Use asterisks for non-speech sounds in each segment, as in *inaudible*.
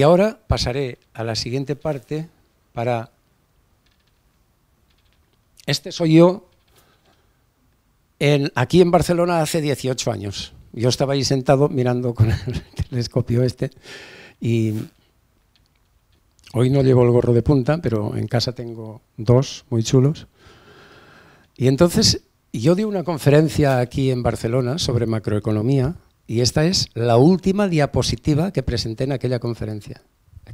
Y ahora pasaré a la siguiente parte para... Este soy yo aquí en Barcelona hace 18 años. Yo estaba ahí sentado mirando con el *laughs* telescopio este y hoy no llevo el gorro de punta, pero en casa tengo dos muy chulos. Y entonces yo di una conferencia aquí en Barcelona sobre macroeconomía y esta es la última diapositiva que presenté en aquella conferencia,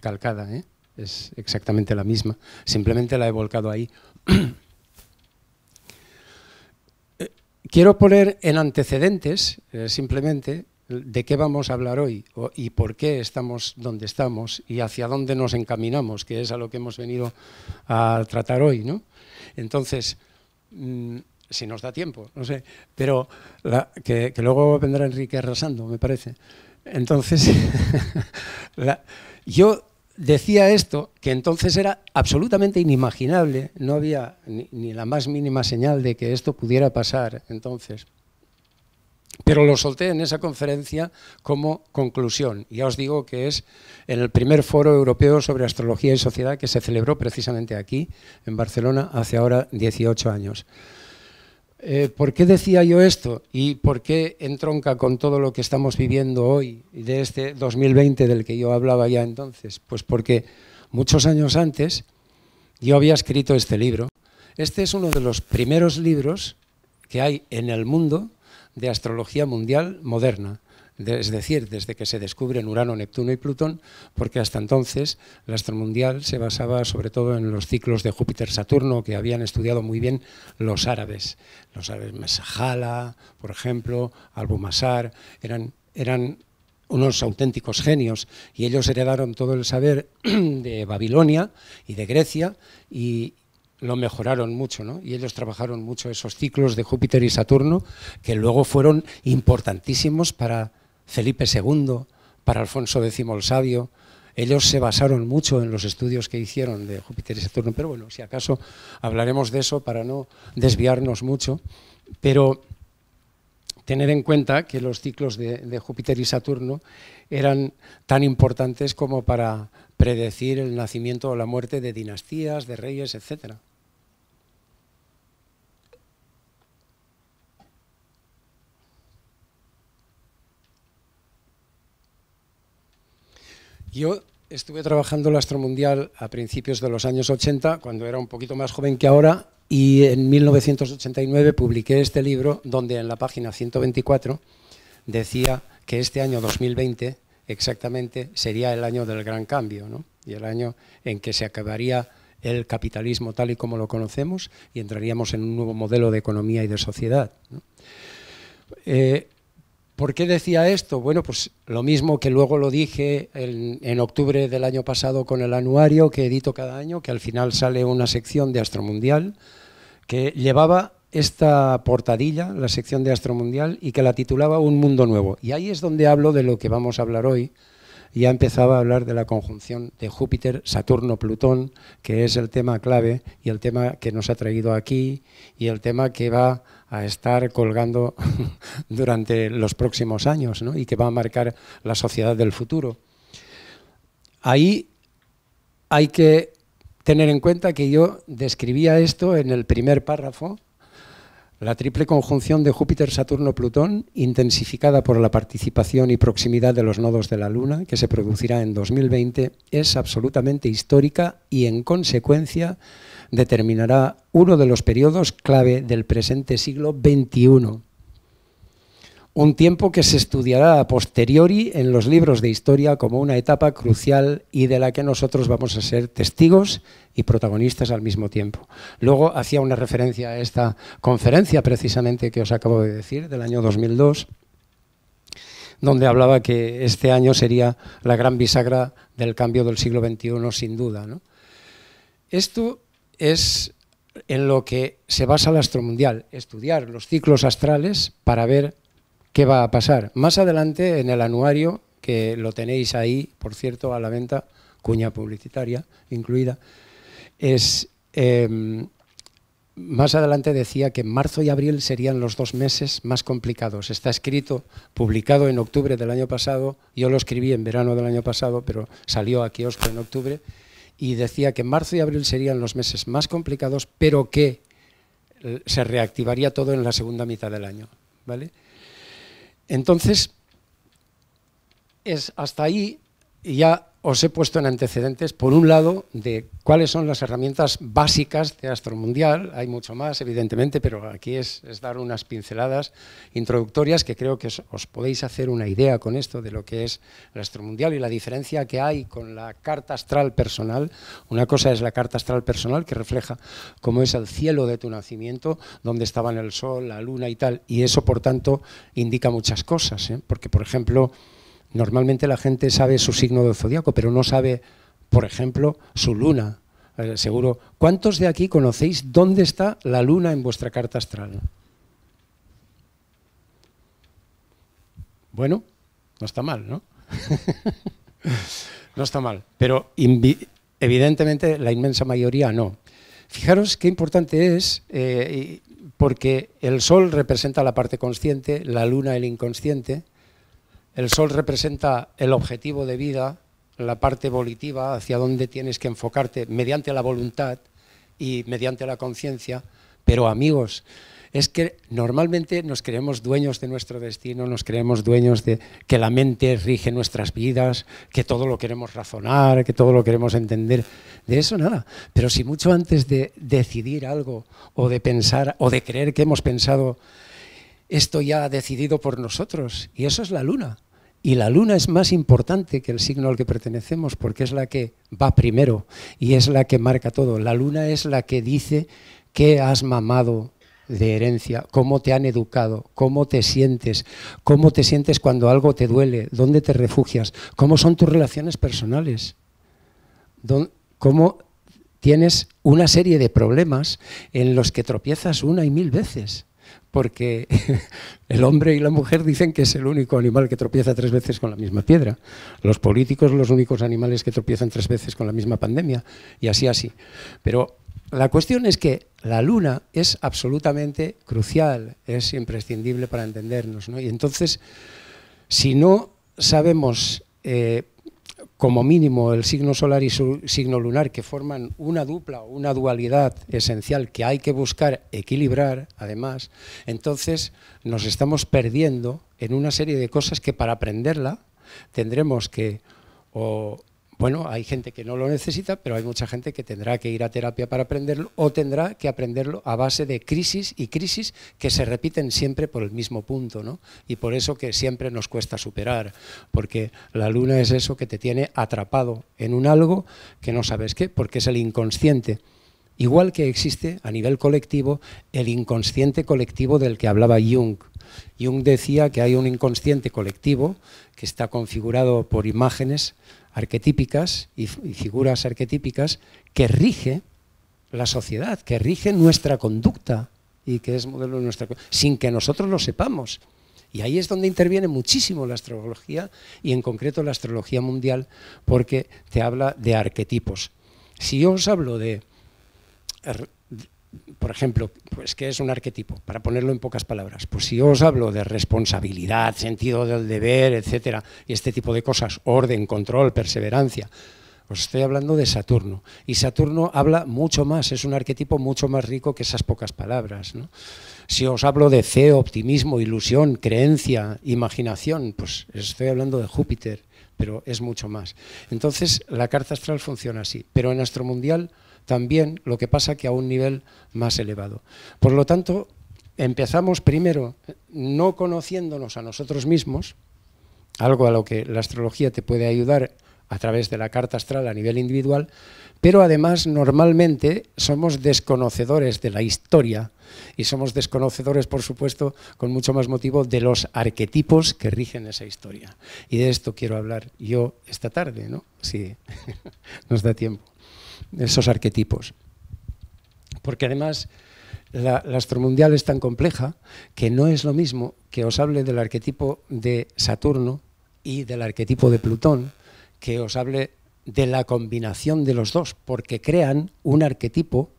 calcada, ¿eh? es exactamente la misma, simplemente la he volcado ahí. *clears throat* Eh, quiero poner en antecedentes, eh, simplemente, de qué vamos a hablar hoy y por qué estamos donde estamos y hacia dónde nos encaminamos, que es a lo que hemos venido a tratar hoy. ¿no? Entonces, mm, si nos da tiempo, no sé, pero que, luego vendrá Enrique arrasando, me parece. Entonces, *laughs* yo decía esto, que entonces era absolutamente inimaginable, no había ni, la más mínima señal de que esto pudiera pasar entonces. Pero lo solté en esa conferencia como conclusión. Ya os digo que es en el primer foro europeo sobre astrología y sociedad que se celebró precisamente aquí, en Barcelona, hace ahora 18 años. Eh, ¿Por qué decía yo esto y por qué entronca con todo lo que estamos viviendo hoy de este 2020 del que yo hablaba ya entonces? Pues porque muchos años antes yo había escrito este libro. Este es uno de los primeros libros que hay en el mundo de astrología mundial moderna es decir, desde que se descubren Urano, Neptuno y Plutón, porque hasta entonces la astromundial se basaba sobre todo en los ciclos de Júpiter-Saturno que habían estudiado muy bien los árabes. Los árabes Mesajala, por ejemplo, Albumasar, eran, eran unos auténticos genios y ellos heredaron todo el saber *clears throat* de Babilonia y de Grecia y, lo mejoraron mucho, ¿no? Y ellos trabajaron mucho esos ciclos de Júpiter y Saturno, que luego fueron importantísimos para Felipe II, para Alfonso X el Sabio. Ellos se basaron mucho en los estudios que hicieron de Júpiter y Saturno, pero bueno, si acaso hablaremos de eso para no desviarnos mucho. Pero tener en cuenta que los ciclos de, Júpiter y Saturno eran tan importantes como para predecir el nacimiento o la muerte de dinastías, de reyes, etcétera. Yo estuve trabajando el Mundial a principios de los años 80, cuando era un poquito más joven que ahora, y en 1989 publiqué este libro donde en la página 124 decía que este año 2020 exactamente sería el año del gran cambio ¿no? y el año en que se acabaría el capitalismo tal y como lo conocemos y entraríamos en un nuevo modelo de economía y de sociedad. Eh, ¿Por qué decía esto? Bueno, pues lo mismo que luego lo dije en, octubre del año pasado con el anuario que edito cada año, que al final sale una sección de Astromundial, que llevaba esta portadilla, la sección de Astromundial, y que la titulaba Un Mundo Nuevo. Y ahí es donde hablo de lo que vamos a hablar hoy, ya empezaba a hablar de la conjunción de Júpiter, Saturno, Plutón, que es el tema clave y el tema que nos ha traído aquí y el tema que va a estar colgando *laughs* durante los próximos años y que va a marcar la sociedad del futuro. Ahí hay que tener en cuenta que yo describía esto en el primer párrafo la triple conjunción de Júpiter-Saturno-Plutón, intensificada por la participación y proximidad de los nodos de la Luna, que se producirá en 2020, es absolutamente histórica y, en consecuencia, determinará uno de los periodos clave del presente siglo XXI, un tiempo que se estudiará a posteriori en los libros de historia como una etapa crucial y de la que nosotros vamos a ser testigos y protagonistas al mismo tiempo. Luego hacía una referencia a esta conferencia precisamente que os acabo de decir del año 2002 donde hablaba que este año sería la gran bisagra del cambio del siglo XXI, sin duda. Esto es en lo que se basa el astro mundial, estudiar los ciclos astrales para ver qué va a pasar. Más adelante en el anuario, que lo tenéis ahí, por cierto, a la venta, cuña publicitaria incluida, es... Em, más adelante decía que marzo y abril serían los dos meses más complicados. Está escrito, publicado en octubre del año pasado, yo lo escribí en verano del año pasado, pero salió a kiosco en octubre, y decía que marzo y abril serían los meses más complicados, pero que eh, se reactivaría todo en la segunda mitad del año. ¿vale? Entonces, es hasta ahí y ya os he puesto en antecedentes, por un lado, de cuáles son las herramientas básicas de Astro Mundial. Hay mucho más, evidentemente, pero aquí es, dar unas pinceladas introductorias que creo que os, podéis hacer una idea con esto de lo que es el Astro Mundial y la diferencia que hay con la carta astral personal. Una cosa es la carta astral personal que refleja cómo es el cielo de tu nacimiento, donde estaban el sol, la luna y tal, y eso, por tanto, indica muchas cosas, ¿eh? porque, por ejemplo, Normalmente la gente sabe su signo del zodiaco, pero no sabe, por ejemplo, su luna. Eh, seguro, ¿cuántos de aquí conocéis dónde está la luna en vuestra carta astral? Bueno, no está mal, ¿no? *laughs* no está mal, pero evidentemente la inmensa mayoría no. Fijaros qué importante es, eh, porque el Sol representa la parte consciente, la Luna el inconsciente, el sol representa el objetivo de vida, la parte volitiva, hacia donde tienes que enfocarte mediante la voluntad y mediante la conciencia. Pero amigos, es que normalmente nos creemos dueños de nuestro destino, nos creemos dueños de que la mente rige nuestras vidas, que todo lo queremos razonar, que todo lo queremos entender. De eso nada. Pero si mucho antes de decidir algo o de pensar o de creer que hemos pensado, esto ya ha decidido por nosotros. Y eso es la luna. Y la luna es más importante que el signo al que pertenecemos porque es la que va primero y es la que marca todo. La luna es la que dice qué has mamado de herencia, cómo te han educado, cómo te sientes, cómo te sientes cuando algo te duele, dónde te refugias, cómo son tus relaciones personales, cómo tienes una serie de problemas en los que tropiezas una y mil veces porque *laughs* el hombre y la mujer dicen que es el único animal que tropieza tres veces con la misma piedra, los políticos los únicos animales que tropiezan tres veces con la misma pandemia, y así así. Pero la cuestión es que la luna es absolutamente crucial, es imprescindible para entendernos, ¿no? Y entonces, si no sabemos... Eh, como mínimo el signo solar y su signo lunar, que forman una dupla o una dualidad esencial que hay que buscar equilibrar, además, entonces nos estamos perdiendo en una serie de cosas que para aprenderla tendremos que o bueno, hay gente que no lo necesita, pero hay mucha gente que tendrá que ir a terapia para aprenderlo o tendrá que aprenderlo a base de crisis y crisis que se repiten siempre por el mismo punto, ¿no? Y por eso que siempre nos cuesta superar, porque la luna es eso que te tiene atrapado en un algo que no sabes qué, porque es el inconsciente. Igual que existe a nivel colectivo el inconsciente colectivo del que hablaba Jung. Jung decía que hay un inconsciente colectivo que está configurado por imágenes arquetípicas y, figuras arquetípicas que rige la sociedad, que rige nuestra conducta y que es modelo de nuestra sin que nosotros lo sepamos. Y ahí es donde interviene muchísimo la astrología y en concreto la astrología mundial porque te habla de arquetipos. Si yo os hablo de por ejemplo, pues ¿qué es un arquetipo? Para ponerlo en pocas palabras, pues si os hablo de responsabilidad, sentido del deber, etcétera, y este tipo de cosas, orden, control, perseverancia, os estoy hablando de Saturno. Y Saturno habla mucho más, es un arquetipo mucho más rico que esas pocas palabras. Si os hablo de fe, optimismo, ilusión, creencia, imaginación, pues estoy hablando de Júpiter, pero es mucho más. Entonces, la carta astral funciona así, pero en Astromundial... Mundial también, lo que pasa que a un nivel más elevado. Por lo tanto, empezamos primero no conociéndonos a nosotros mismos, algo a lo que la astrología te puede ayudar a través de la carta astral a nivel individual, pero además normalmente somos desconocedores de la historia y somos desconocedores, por supuesto, con mucho más motivo, de los arquetipos que rigen esa historia. Y de esto quiero hablar yo esta tarde, ¿no? Si *laughs* nos da tiempo esos arquetipos. Porque además la, astro astromundial es tan compleja que no es lo mismo que os hable del arquetipo de Saturno y del arquetipo de Plutón, que os hable de la combinación de los dos, porque crean un arquetipo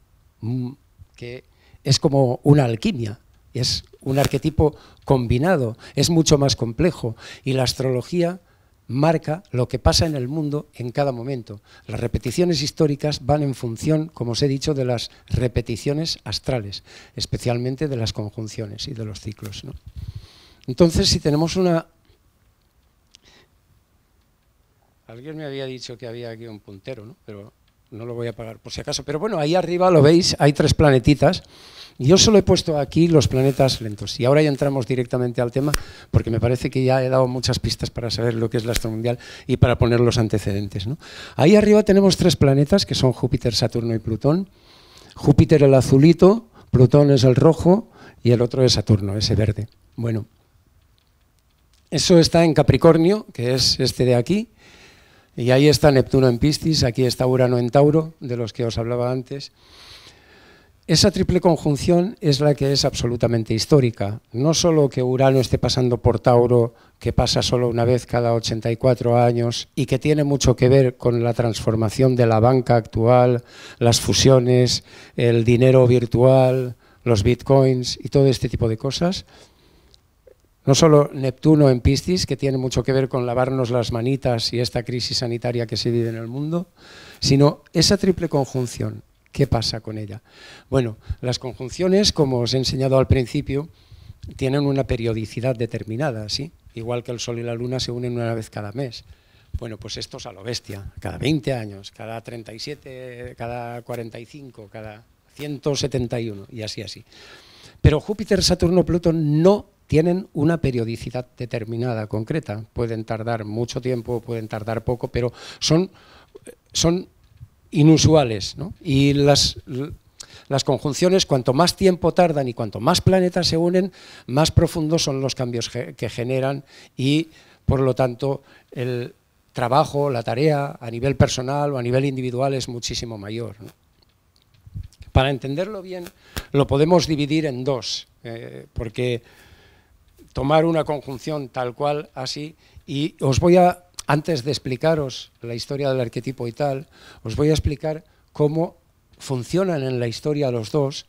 mm, que es como una alquimia, es un arquetipo combinado, es mucho más complejo. Y la astrología marca lo que pasa en el mundo en cada momento. Las repeticiones históricas van en función, como os he dicho, de las repeticiones astrales, especialmente de las conjunciones y de los ciclos. Entonces, si tenemos una... Alguien me había dicho que había aquí un puntero, ¿no? Pero no lo voy a pagar por si acaso, pero bueno, ahí arriba lo veis, hay tres planetitas. Yo solo he puesto aquí los planetas lentos y ahora ya entramos directamente al tema porque me parece que ya he dado muchas pistas para saber lo que es la Mundial y para poner los antecedentes. ¿no? Ahí arriba tenemos tres planetas que son Júpiter, Saturno y Plutón. Júpiter el azulito, Plutón es el rojo y el otro es Saturno, ese verde. Bueno, eso está en Capricornio, que es este de aquí, y ahí está Neptuno en Piscis, aquí está Urano en Tauro, de los que os hablaba antes. Esa triple conjunción es la que es absolutamente histórica. No solo que Urano esté pasando por Tauro, que pasa solo una vez cada 84 años y que tiene mucho que ver con la transformación de la banca actual, las fusiones, el dinero virtual, los bitcoins y todo este tipo de cosas, no solo Neptuno en Piscis, que tiene mucho que ver con lavarnos las manitas y esta crisis sanitaria que se vive en el mundo, sino esa triple conjunción. ¿Qué pasa con ella? Bueno, las conjunciones, como os he enseñado al principio, tienen una periodicidad determinada, ¿sí? Igual que el Sol y la Luna se unen una vez cada mes. Bueno, pues esto es a lo bestia, cada 20 años, cada 37, cada 45, cada 171 y así, así. Pero Júpiter, Saturno, Plutón no tienen una periodicidad determinada, concreta. Pueden tardar mucho tiempo, pueden tardar poco, pero son, son inusuales. Y las, las conjunciones, cuanto más tiempo tardan y cuanto más planetas se unen, más profundos son los cambios que generan y, por lo tanto, el trabajo, la tarea a nivel personal o a nivel individual es muchísimo mayor. Para entenderlo bien, lo podemos dividir en dos, eh, porque tomar una conjunción tal cual, así, y os voy a, antes de explicaros la historia del arquetipo y tal, os voy a explicar cómo funcionan en la historia los dos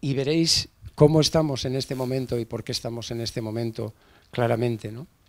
y veréis cómo estamos en este momento y por qué estamos en este momento claramente, ¿no?